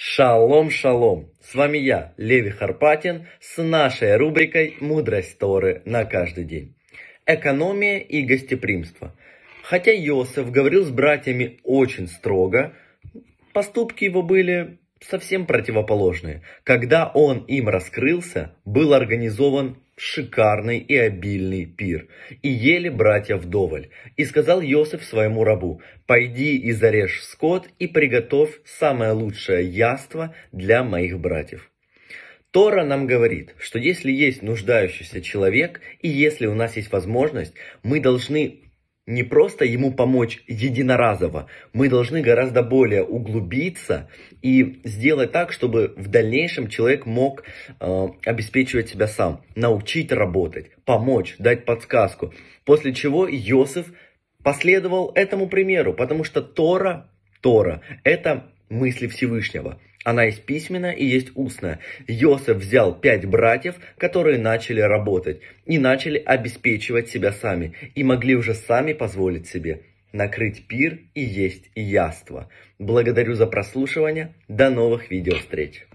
Шалом, шалом! С вами я, Леви Харпатин, с нашей рубрикой «Мудрость Торы на каждый день». Экономия и гостеприимство. Хотя Иосиф говорил с братьями очень строго, поступки его были совсем противоположные. Когда он им раскрылся, был организован шикарный и обильный пир, и ели братья вдоволь. И сказал Иосиф своему рабу, «Пойди и зарежь скот, и приготовь самое лучшее яство для моих братьев». Тора нам говорит, что если есть нуждающийся человек, и если у нас есть возможность, мы должны не просто ему помочь единоразово, мы должны гораздо более углубиться и сделать так, чтобы в дальнейшем человек мог э, обеспечивать себя сам, научить работать, помочь, дать подсказку. После чего Иосиф последовал этому примеру, потому что Тора, Тора, это мысли Всевышнего. Она есть письменная и есть устная. Йосеф взял пять братьев, которые начали работать и начали обеспечивать себя сами и могли уже сами позволить себе накрыть пир и есть яство. Благодарю за прослушивание. До новых видео встреч.